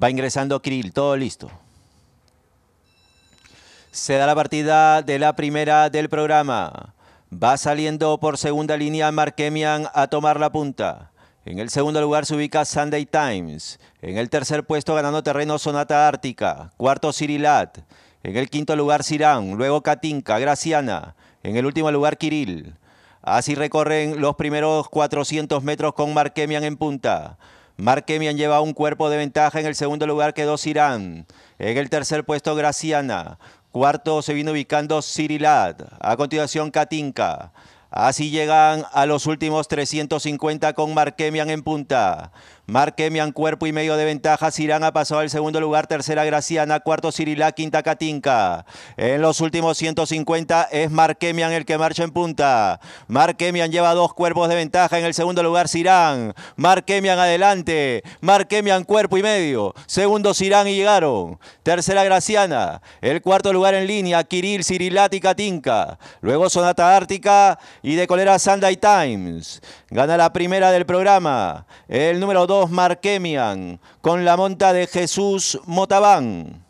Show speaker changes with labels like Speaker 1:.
Speaker 1: Va ingresando Kirill, todo listo. Se da la partida de la primera del programa. Va saliendo por segunda línea Markemian a tomar la punta. En el segundo lugar se ubica Sunday Times. En el tercer puesto ganando terreno Sonata Ártica. Cuarto Cirilat. En el quinto lugar Sirán. Luego Katinka, Graciana. En el último lugar Kirill. Así recorren los primeros 400 metros con Markemian en punta. Marquemian lleva un cuerpo de ventaja. En el segundo lugar quedó Sirán. En el tercer puesto Graciana. Cuarto se viene ubicando Sirilat. A continuación Katinka. Así llegan a los últimos 350 con Marquemian en punta. Marquemian, cuerpo y medio de ventaja. Sirán ha pasado al segundo lugar. Tercera Graciana, cuarto Cirilá, quinta Katinka. En los últimos 150 es Marquemian el que marcha en punta. Marquemian lleva dos cuerpos de ventaja. En el segundo lugar Sirán. Marquemian adelante. Marquemian cuerpo y medio. Segundo Sirán y llegaron. Tercera Graciana. El cuarto lugar en línea. Kiril, Cirilat y Katinka. Luego Sonata Ártica y de colera Sunday Times. Gana la primera del programa. El número dos. Marquemian, con la monta de Jesús Motabán.